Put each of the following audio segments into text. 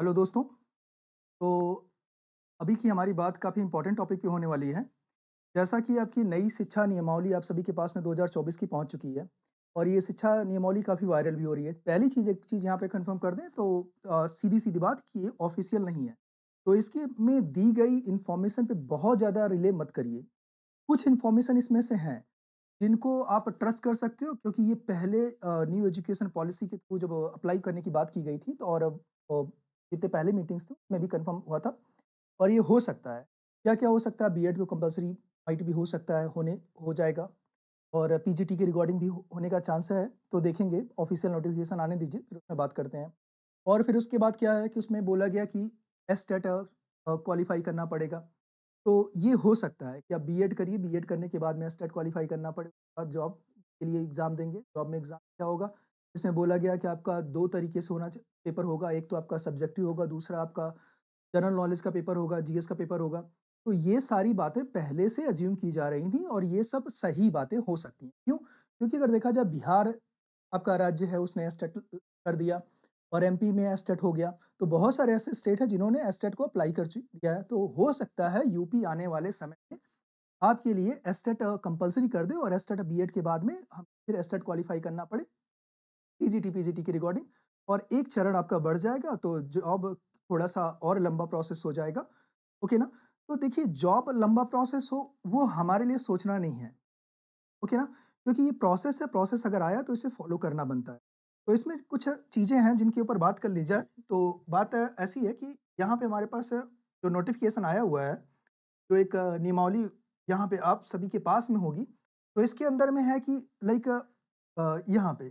Hello दोस्तों तो अभी की हमारी बात काफ़ी इंपॉर्टेंट टॉपिक पे होने वाली है जैसा कि आपकी नई शिक्षा नियमावली आप सभी के पास में 2024 की पहुंच चुकी है और ये शिक्षा नियमावली काफ़ी वायरल भी हो रही है पहली चीज़ एक चीज़ यहाँ पे कंफर्म कर दें तो आ, सीधी सीधी बात कि ये ऑफिशियल नहीं है तो इसके में दी गई इन्फॉर्मेशन पर बहुत ज़्यादा रिले मत करिए कुछ इन्फॉर्मेशन इसमें से हैं जिनको आप ट्रस्ट कर सकते हो क्योंकि ये पहले न्यू एजुकेशन पॉलिसी के थ्रू जब अप्लाई करने की बात की गई थी तो और इतने पहले मीटिंग्स थी मैं भी कंफर्म हुआ था और ये हो सकता है क्या क्या हो सकता है बी तो कंपलसरी वाइट भी हो सकता है होने हो जाएगा और पीजीटी की रिकॉर्डिंग भी होने का चांस है तो देखेंगे ऑफिशियल नोटिफिकेशन आने दीजिए फिर उसमें बात करते हैं और फिर उसके बाद क्या है कि उसमें बोला गया कि एस टेट क्वालिफाई करना पड़ेगा तो ये हो सकता है कि आप बी एड करिए बी एड करने के बाद में एस टेट क्वालिफाई करना पड़ेगा जॉब के लिए एग्ज़ाम देंगे जॉब में एग्ज़ाम क्या होगा इसमें बोला गया कि आपका दो तरीके से होना पेपर होगा एक तो आपका सब्जेक्टिव होगा दूसरा आपका जनरल नॉलेज का पेपर होगा जीएस का पेपर होगा तो ये सारी बातें पहले से अज्यूम की जा रही थी और ये सब सही बातें हो सकती हैं क्यों क्योंकि अगर देखा जाए बिहार आपका राज्य है उसने एस्टेट कर दिया और एमपी में एस्टेट हो गया तो बहुत सारे ऐसे स्टेट हैं जिन्होंने एस्टेट को अप्लाई कर दिया है तो हो सकता है यूपी आने वाले समय में आपके लिए एस्टेट कंपलसरी कर दे और एस्टेट बी के बाद में फिर एस्टेट क्वालिफाई करना पड़े पी जी की रिकॉर्डिंग और एक चरण आपका बढ़ जाएगा तो जॉब थोड़ा सा और लंबा प्रोसेस हो जाएगा ओके ना तो देखिए जॉब लंबा प्रोसेस हो वो हमारे लिए सोचना नहीं है ओके ना क्योंकि ये प्रोसेस है प्रोसेस अगर आया तो इसे फॉलो करना बनता है तो इसमें कुछ चीज़ें हैं जिनके ऊपर बात कर ली जाए तो बात ऐसी है कि यहाँ पे हमारे पास जो नोटिफिकेशन आया हुआ है जो एक नियमावली यहाँ पे आप सभी के पास में होगी तो इसके अंदर में है कि लाइक यहाँ पे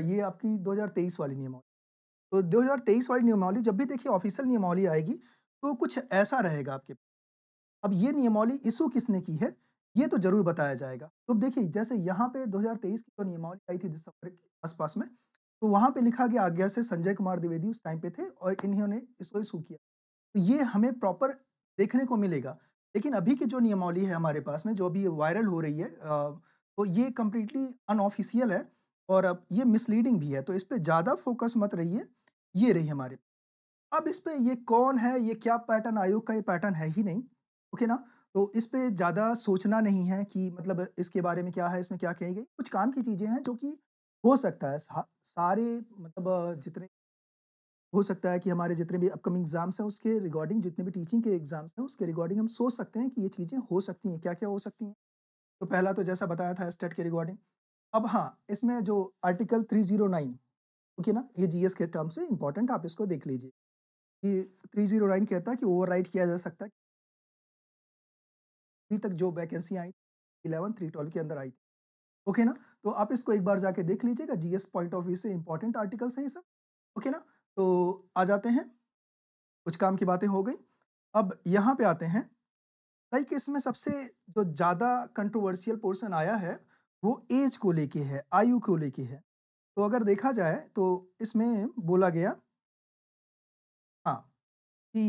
ये आपकी 2023 वाली नियमावली तो 2023 वाली नियमावली जब भी देखिए ऑफिशियल नियमावली आएगी तो कुछ ऐसा रहेगा आपके अब ये नियमावली इशू किसने की है ये तो जरूर बताया जाएगा तो देखिए जैसे यहाँ पे 2023 की जो तो नियमावली आई थी दिसंबर के आसपास में तो वहाँ पे लिखा गया आज्ञा से संजय कुमार द्विवेदी उस टाइम पे थे और इन्होंने इसको इशू किया तो ये हमें प्रॉपर देखने को मिलेगा लेकिन अभी की जो नियमावली है हमारे पास में जो अभी वायरल हो रही है तो ये कम्प्लीटली अनऑफिशियल है और अब ये मिसलीडिंग भी है तो इस पर ज़्यादा फोकस मत रहिए ये रही हमारे अब इस पर ये कौन है ये क्या पैटर्न आयोग का ये पैटर्न है ही नहीं ओके ना तो इस पर ज़्यादा सोचना नहीं है कि मतलब इसके बारे में क्या है इसमें क्या कही गई कुछ काम की चीज़ें हैं जो कि हो सकता है सा, सारे मतलब जितने हो सकता है कि हमारे जितने भी अपकमिंग एग्जाम्स हैं उसके रिगार्डिंग जितने भी टीचिंग के एग्जाम्स हैं उसके रिगार्डिंग हम सोच सकते हैं कि ये चीज़ें हो सकती हैं क्या क्या हो सकती हैं तो पहला तो जैसा बताया था स्टेट e के रिगार्डिंग अब हाँ इसमें जो आर्टिकल 309 जीरो ओके ना ये जीएस के टर्म से इंपॉर्टेंट आप इसको देख लीजिए कि 309 कहता है कि ओवरराइड किया जा सकता है अभी तक जो वैकेंसी आई इलेवन थ्री ट्वेल्व के अंदर आई थी ओके ना तो आप इसको एक बार जाके देख लीजिएगा जीएस पॉइंट ऑफ व्यू से इम्पोर्टेंट आर्टिकल्स हैं ये सब ओके ना तो आ जाते हैं कुछ काम की बातें हो गई अब यहाँ पे आते हैं लाइक इसमें सबसे जो ज़्यादा कंट्रोवर्शियल पोर्सन आया है वो एज को लेके है आयु को लेके है तो अगर देखा जाए तो इसमें बोला गया हाँ कि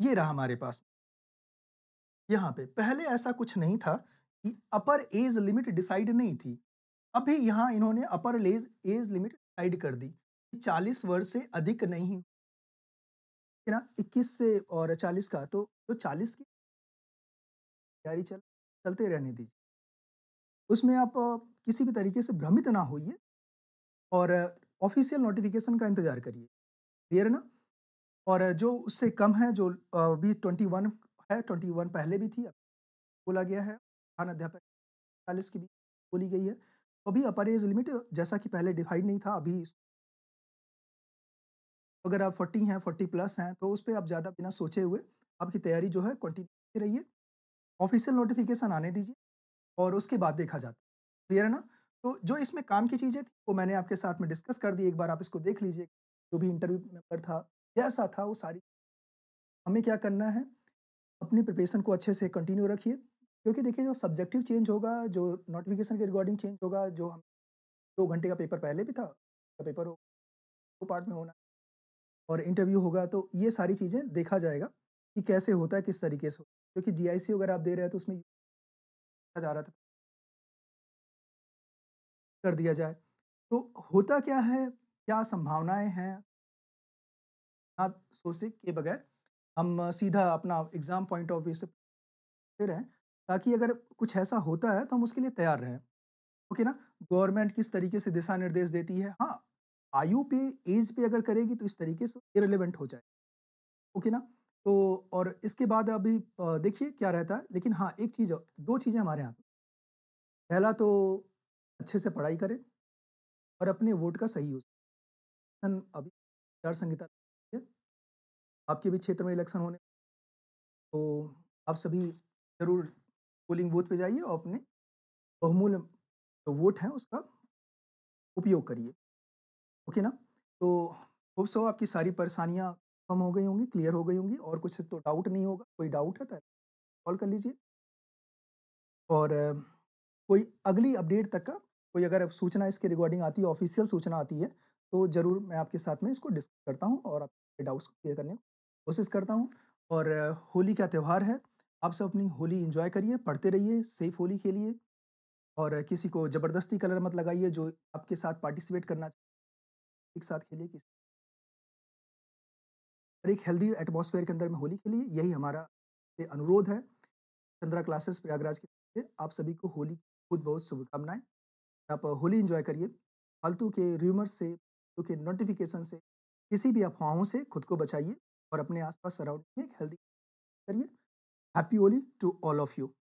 ये रहा हमारे पास यहाँ पे पहले ऐसा कुछ नहीं था कि अपर एज लिमिट डिसाइड नहीं थी अभी यहाँ इन्होंने अपर लेज एज लिमिट डिसाइड कर दी चालीस वर्ष से अधिक नहीं ना इक्कीस से और चालीस का तो जो तो चालीस की तैयारी चल चलते रहने दीजिए उसमें आप किसी भी तरीके से भ्रमित ना होइए और ऑफिशियल नोटिफिकेशन का इंतज़ार करिए क्लियर ना और जो उससे कम है जो अभी ट्वेंटी वन है ट्वेंटी वन पहले भी थी बोला गया है प्रधान अध्यापक चालीस की भी बोली गई है तो अभी अपर एज लिमिट जैसा कि पहले डिफाइंड नहीं था अभी अगर आप फोर्टी हैं फोर्टी प्लस हैं तो उस पर आप ज़्यादा बिना सोचे हुए आपकी तैयारी जो है कंटिन्यू रही है ऑफिशियल नोटिफिकेशन आने दीजिए और उसके बाद देखा जाता है क्लियर है ना तो जो इसमें काम की चीज़ें थी वो मैंने आपके साथ में डिस्कस कर दी एक बार आप इसको देख लीजिए जो भी इंटरव्यू मेंबर था जैसा था वो सारी हमें क्या करना है अपनी प्रिपरेशन को अच्छे से कंटिन्यू रखिए क्योंकि देखिए जो सब्जेक्टिव चेंज होगा जो नोटिफिकेशन के रिगार्डिंग चेंज होगा जो हम दो घंटे का पेपर पहले भी था का पेपर होगा दो पार्ट में होना और इंटरव्यू होगा तो ये सारी चीज़ें देखा जाएगा कि कैसे होता है किस तरीके से क्योंकि जी अगर आप दे रहे हैं तो उसमें जा रहा था कर दिया जाए तो होता क्या है क्या संभावनाएं हैं आप सोचते के बगैर हम सीधा अपना एग्ज़ाम पॉइंट ऑफ व्यू से हैं ताकि अगर कुछ ऐसा होता है तो हम उसके लिए तैयार रहें ओके ना गवर्नमेंट किस तरीके से दिशा निर्देश देती है हाँ आयु पे एज पे अगर करेगी तो इस तरीके से इरेलीवेंट हो जाए ओके ना तो और इसके बाद अभी देखिए क्या रहता है लेकिन हाँ एक चीज़ दो चीज़ें हमारे यहाँ पहला तो अच्छे से पढ़ाई करें और अपने वोट का सही यूज अभी आचार संहिता आपके भी क्षेत्र में इलेक्शन होने तो आप सभी ज़रूर पोलिंग बूथ पे जाइए और अपने बहुमूल्य जो वोट है उसका उपयोग करिए ओके ना तो होप सो आपकी सारी परेशानियाँ कम हो गई होंगी, क्लियर हो गई होंगी और कुछ तो डाउट नहीं होगा, कोई डाउट है तो कॉल कर लीजिए। और कोई अगली अपडेट तक का कोई अगर सूचना इसके रिगार्डिंग आती है, ऑफ़िशियल सूचना आती है, तो ज़रूर मैं आपके साथ में इसको डिस्कस करता हूँ और आपके डाउट्स को क्लियर करने की कोशिश करता हूँ। और होली का त्यौहार है, आप सब अपनी होली इंजॉय करिए, पढ़ते रहिए, सेफ होली खेलिए और किसी को ज़बरदस्ती कलर मत लगाइए, जो आपके साथ पार्टिसिपेट करना चाहिए एक साथ खेलिए किस और एक हेल्दी एटमोसफेयर के अंदर में होली खेलिए यही हमारा अनुरोध है चंद्रा क्लासेस प्रयागराज के आप सभी को होली की बहुत बहुत शुभकामनाएं आप होली इंजॉय करिए फालतू के र्यूमर्स से फालतू के नोटिफिकेशन से किसी भी अफवाहों से खुद को बचाइए और अपने आसपास सराउंडिंग में एक हेल्दी करिए happy Holi to all of you